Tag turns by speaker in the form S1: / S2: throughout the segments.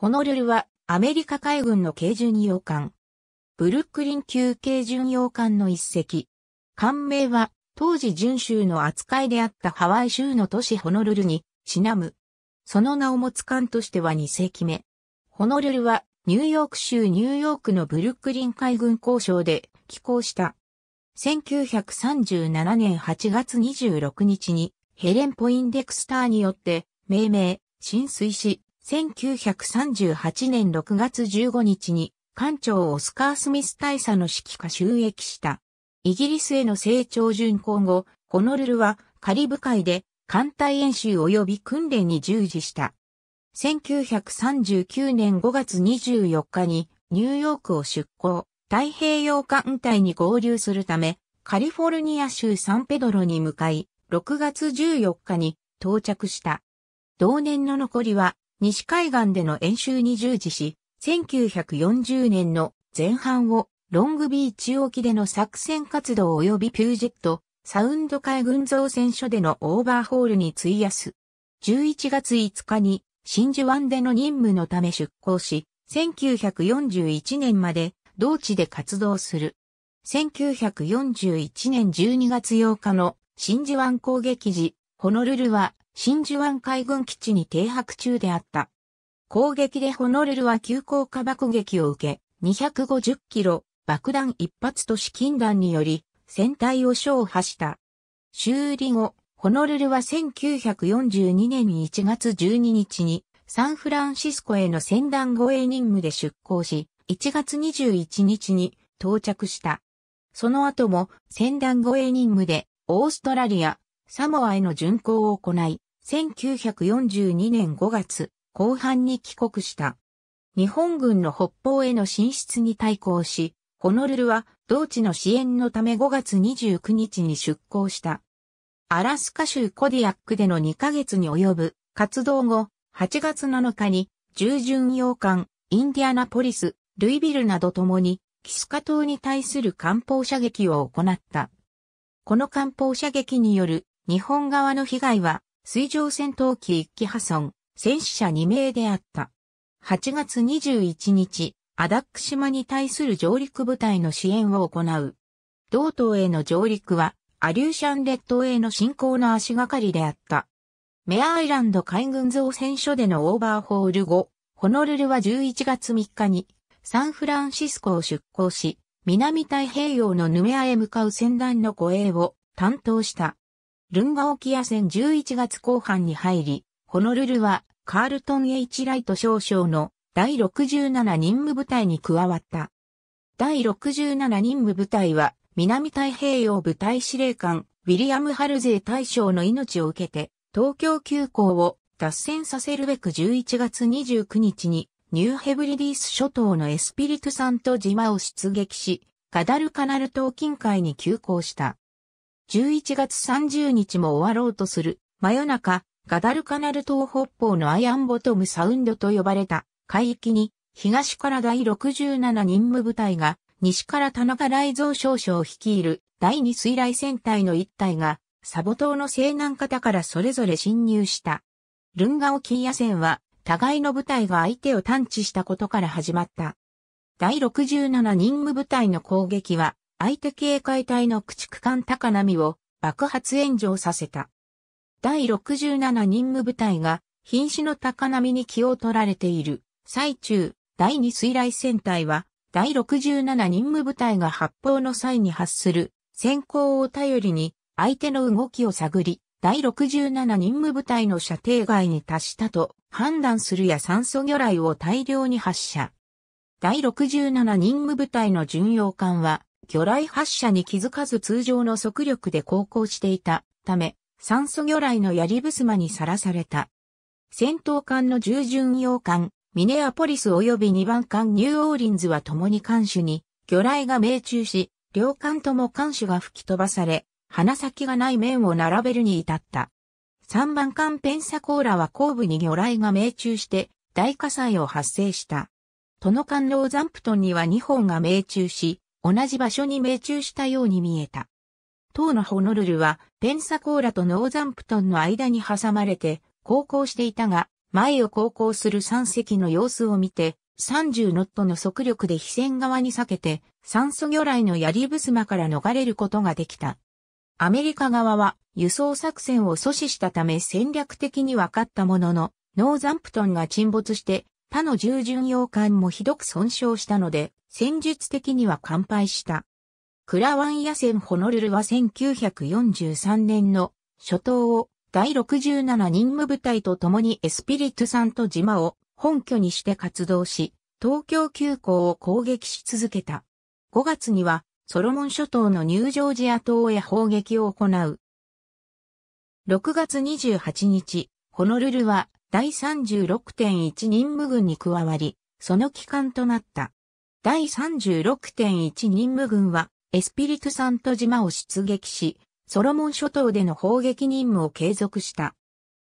S1: ホノルルはアメリカ海軍の軽巡洋艦。ブルックリン級軽巡洋艦の一隻。艦名は当時巡州の扱いであったハワイ州の都市ホノルルにちなむ。その名を持つ艦としては2世紀目。ホノルルはニューヨーク州ニューヨークのブルックリン海軍交渉で寄港した。1937年8月26日にヘレン・ポインデクスターによって命名、浸水し、1938年6月15日に、艦長オスカー・スミス大佐の指揮下収益した。イギリスへの成長巡航後、ホノルルはカリブ海で艦隊演習及び訓練に従事した。1939年5月24日にニューヨークを出港、太平洋艦隊に合流するため、カリフォルニア州サンペドロに向かい、6月14日に到着した。同年の残りは西海岸での演習に従事し、1940年の前半をロングビーチ沖での作戦活動及びピュージェット、サウンド海軍造船所でのオーバーホールに費やす。11月5日に真珠湾での任務のため出港し、1941年まで同地で活動する。1941年12月8日の真珠湾攻撃時、ホノルルは真珠湾海軍基地に停泊中であった。攻撃でホノルルは急降下爆撃を受け、250キロ爆弾一発と資金弾により、船体を消破した。修理後、ホノルルは1942年1月12日に、サンフランシスコへの船団護衛任務で出港し、1月21日に到着した。その後も船団護衛任務で、オーストラリア、サモアへの巡航を行い、1942年5月後半に帰国した。日本軍の北方への進出に対抗し、ホノルルは同地の支援のため5月29日に出港した。アラスカ州コディアックでの2ヶ月に及ぶ活動後、8月7日に従順洋艦、インディアナポリス、ルイビルなどともに、キスカ島に対する艦砲射撃を行った。この艦砲射撃による日本側の被害は、水上戦闘機1機破損、戦死者2名であった。8月21日、アダック島に対する上陸部隊の支援を行う。同島への上陸は、アリューシャン列島への侵攻の足がかりであった。メアアイランド海軍造船所でのオーバーホール後、ホノルルは11月3日に、サンフランシスコを出港し、南太平洋のヌメアへ向かう船団の護衛を担当した。ルンガ沖ア戦11月後半に入り、ホノルルはカールトン・ H・ ライト少将の第67任務部隊に加わった。第67任務部隊は南太平洋部隊司令官ウィリアム・ハルゼー大将の命を受けて東京急行を脱線させるべく11月29日にニューヘブリディース諸島のエスピリトサント島を出撃し、ガダルカナル島近海に急行した。11月30日も終わろうとする、真夜中、ガダルカナル島北方のアイアンボトムサウンドと呼ばれた海域に、東から第67任務部隊が、西から田中雷蔵少将率いる第2水雷戦隊の一隊が、サボ島の西南方からそれぞれ侵入した。ルンガオキー野戦は、互いの部隊が相手を探知したことから始まった。第67任務部隊の攻撃は、相手警戒隊の駆逐艦高波を爆発炎上させた。第67任務部隊が瀕死の高波に気を取られている最中、第2水雷戦隊は第67任務部隊が発砲の際に発する先行を頼りに相手の動きを探り、第67任務部隊の射程外に達したと判断するや酸素魚雷を大量に発射。第67任務部隊の巡洋艦は魚雷発射に気づかず通常の速力で航行していたため、酸素魚雷の槍ぶすまにさらされた。戦闘艦の従巡洋艦、ミネアポリス及び2番艦ニューオーリンズは共に艦首に、魚雷が命中し、両艦とも艦首が吹き飛ばされ、鼻先がない面を並べるに至った。3番艦ペンサコーラは後部に魚雷が命中して大火災を発生した。トノ艦ローザンプトンには2本が命中し、同じ場所に命中したように見えた。当のホノルルは、ペンサコーラとノーザンプトンの間に挟まれて、航行していたが、前を航行する3隻の様子を見て、30ノットの速力で飛線側に避けて、酸素魚雷の槍マから逃れることができた。アメリカ側は輸送作戦を阻止したため戦略的に分かったものの、ノーザンプトンが沈没して他の従順洋艦もひどく損傷したので、戦術的には完敗した。クラワン野戦ホノルルは1943年の初頭を第67任務部隊と共にエスピリトさんと島を本拠にして活動し、東京急行を攻撃し続けた。5月にはソロモン諸島のニュージョージア島へ砲撃を行う。6月28日、ホノルルは第36.1任務軍に加わり、その機関となった。第36.1任務軍は、エスピリトサント島を出撃し、ソロモン諸島での砲撃任務を継続した。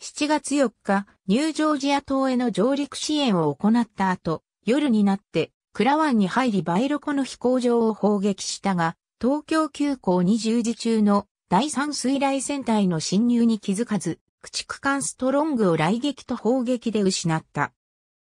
S1: 7月4日、ニュージョージア島への上陸支援を行った後、夜になって、クラワンに入りバイロコの飛行場を砲撃したが、東京急行20時中の第3水雷戦隊の侵入に気づかず、駆逐艦ストロングを雷撃と砲撃で失った。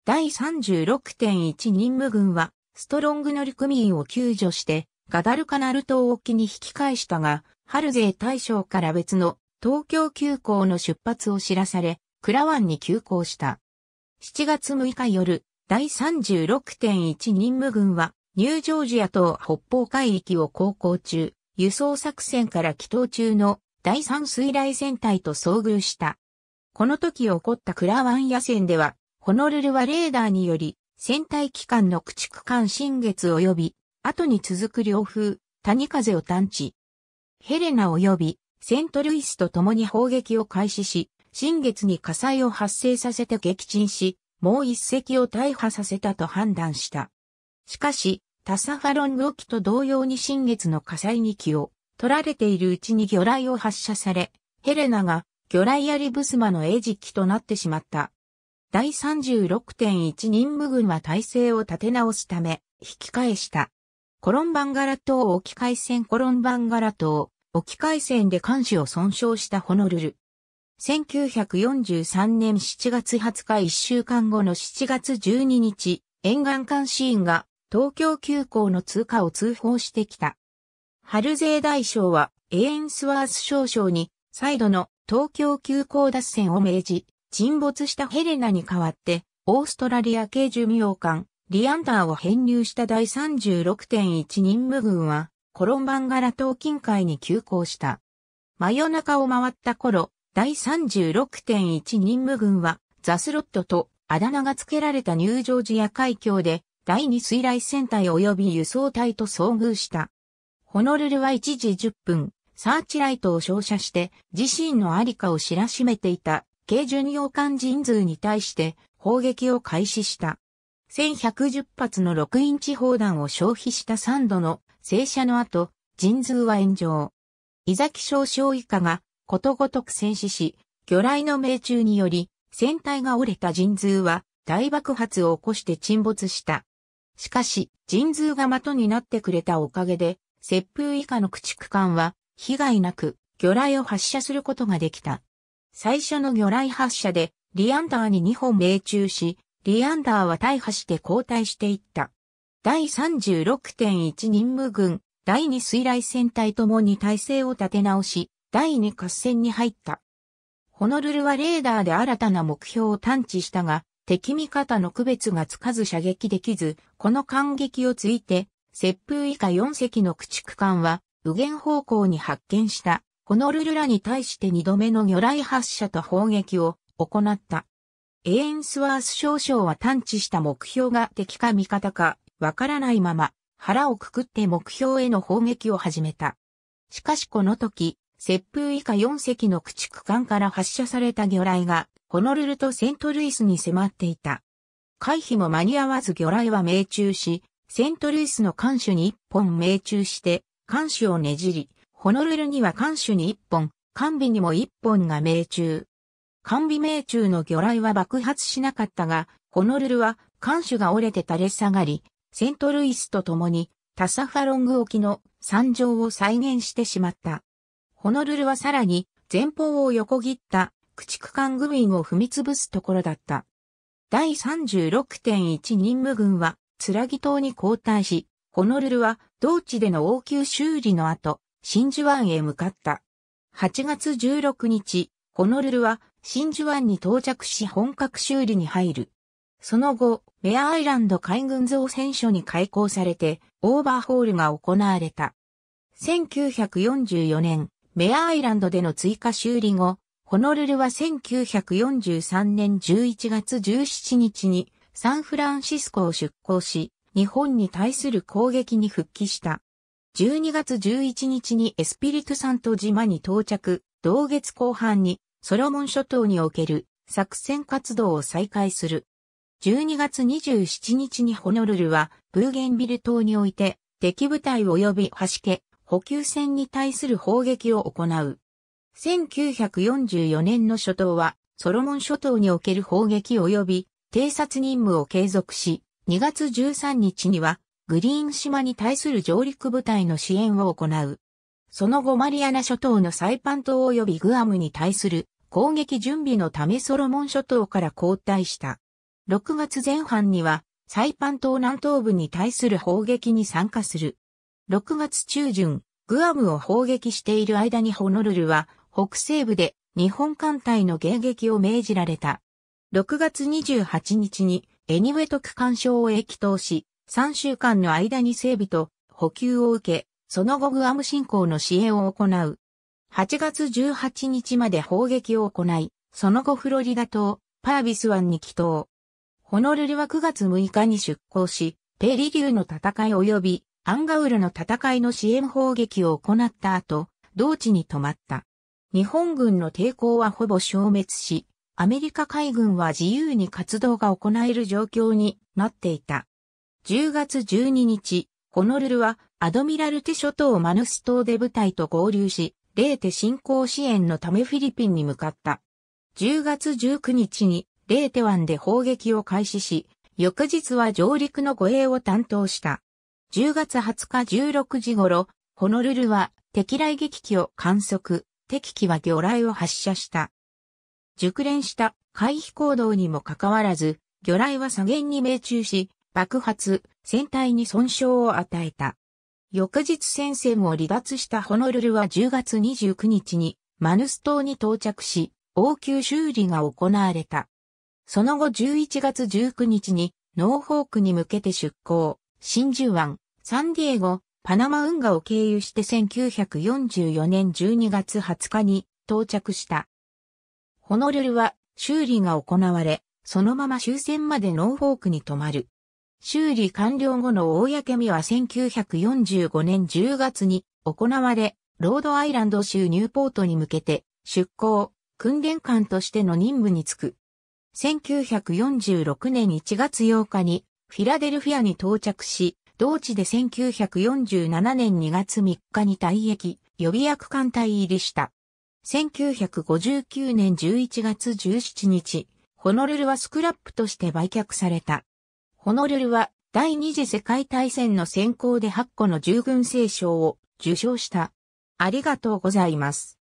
S1: 第36.1任務軍は、ストロング乗組員を救助して、ガダルカナル島沖に引き返したが、ハルゼー大将から別の東京急行の出発を知らされ、クラワンに急行した。7月6日夜、第36.1任務軍は、ニュージョージア島北方海域を航行中、輸送作戦から帰島中の第三水雷戦隊と遭遇した。この時起こったクラワン野戦では、ホノルルはレーダーにより、戦隊機関の駆逐艦新月及び、後に続く両風、谷風を探知。ヘレナ及び、セントルイスと共に砲撃を開始し、新月に火災を発生させて撃沈し、もう一隻を大破させたと判断した。しかし、タサファロン号機と同様に新月の火災に気を取られているうちに魚雷を発射され、ヘレナが魚雷リブスマの餌食となってしまった。第36.1任務軍は体制を立て直すため、引き返した。コロンバンガラ島沖海戦コロンバンガラ島沖海戦で艦首を損傷したホノルル。1943年7月20日1週間後の7月12日、沿岸監視員が東京急行の通過を通報してきた。ハルゼー大将はエーンスワース少将に再度の東京急行脱線を命じ、沈没したヘレナに代わって、オーストラリア系寿命艦、リアンダーを編入した第36.1任務軍は、コロンバンガラ島近海に急行した。真夜中を回った頃、第36.1任務軍は、ザスロットとあだ名が付けられたニュージージ海峡で、第2水雷戦隊及び輸送隊と遭遇した。ホノルルは1時10分、サーチライトを照射して自身のありかを知らしめていた軽巡洋艦人数に対して砲撃を開始した。1110発の6インチ砲弾を消費した3度の正射の後、人数は炎上。伊崎少将以下がことごとく戦死し、魚雷の命中により船体が折れた人数は大爆発を起こして沈没した。しかし、人数が的になってくれたおかげで、接風以下の駆逐艦は、被害なく、魚雷を発射することができた。最初の魚雷発射で、リアンダーに2本命中し、リアンダーは大破して後退していった。第36.1任務軍、第2水雷戦隊ともに体制を立て直し、第2合戦に入った。ホノルルはレーダーで新たな目標を探知したが、敵味方の区別がつかず射撃できず、この感激をついて、接風以下4隻の駆逐艦は、右舷方向に発見した、ホノルルらに対して2度目の魚雷発射と砲撃を行った。エーンスワース少将は探知した目標が敵か味方か、わからないまま、腹をくくって目標への砲撃を始めた。しかしこの時、接風以下4隻の駆逐艦から発射された魚雷が、ホノルルとセントルイスに迫っていた。回避も間に合わず魚雷は命中し、セントルイスの艦首に一本命中して、艦首をねじり、ホノルルには艦首に一本、艦尾にも一本が命中。艦尾命中の魚雷は爆発しなかったが、ホノルルは艦首が折れて垂れ下がり、セントルイスと共にタサファロング沖の惨状を再現してしまった。ホノルルはさらに前方を横切った駆逐艦グ軍ンを踏み潰すところだった。第36.1任務軍はつらぎ島に交代し、ホノルルは同地での応急修理の後、真珠湾へ向かった。8月16日、ホノルルは真珠湾に到着し本格修理に入る。その後、メアアイランド海軍造船所に開港されて、オーバーホールが行われた。1944年、メアアイランドでの追加修理後、ホノルルは1943年11月17日にサンフランシスコを出港し、日本に対する攻撃に復帰した。12月11日にエスピリトサント島に到着、同月後半にソロモン諸島における作戦活動を再開する。12月27日にホノルルはブーゲンビル島において敵部隊及び橋家補給船に対する砲撃を行う。1944年の諸島はソロモン諸島における砲撃及び偵察任務を継続し、2月13日には、グリーン島に対する上陸部隊の支援を行う。その後マリアナ諸島のサイパン島及びグアムに対する攻撃準備のためソロモン諸島から交代した。6月前半にはサイパン島南東部に対する砲撃に参加する。6月中旬、グアムを砲撃している間にホノルルは北西部で日本艦隊の迎撃を命じられた。6月28日にエニウェト区間賞を益頭し、3週間の間に整備と補給を受け、その後グアム侵攻の支援を行う。8月18日まで砲撃を行い、その後フロリダ島、パービス湾に帰島。ホノルルは9月6日に出港し、ペリリューの戦い及びアンガウルの戦いの支援砲撃を行った後、同地に止まった。日本軍の抵抗はほぼ消滅し、アメリカ海軍は自由に活動が行える状況になっていた。10月12日、ホノルルはアドミラルテ諸島マヌス島で部隊と合流し、レーテ侵攻支援のためフィリピンに向かった。10月19日にレーテ湾で砲撃を開始し、翌日は上陸の護衛を担当した。10月20日16時頃、ホノルルは敵雷撃機を観測、敵機は魚雷を発射した。熟練した回避行動にもかかわらず、魚雷は左舷に命中し、爆発、船体に損傷を与えた。翌日戦線を離脱したホノルルは10月29日にマヌス島に到着し、応急修理が行われた。その後11月19日にノーホークに向けて出港、真珠湾、サンディエゴ、パナマ運河を経由して1944年12月20日に到着した。ホノルルは修理が行われ、そのまま終戦までノーフォークに止まる。修理完了後の大公見は1945年10月に行われ、ロードアイランド州ニューポートに向けて出港、訓練艦としての任務に就く。1946年1月8日にフィラデルフィアに到着し、同地で1947年2月3日に退役、予備役艦隊入りした。1959年11月17日、ホノルルはスクラップとして売却された。ホノルルは第二次世界大戦の先行で8個の従軍聖章を受賞した。ありがとうございます。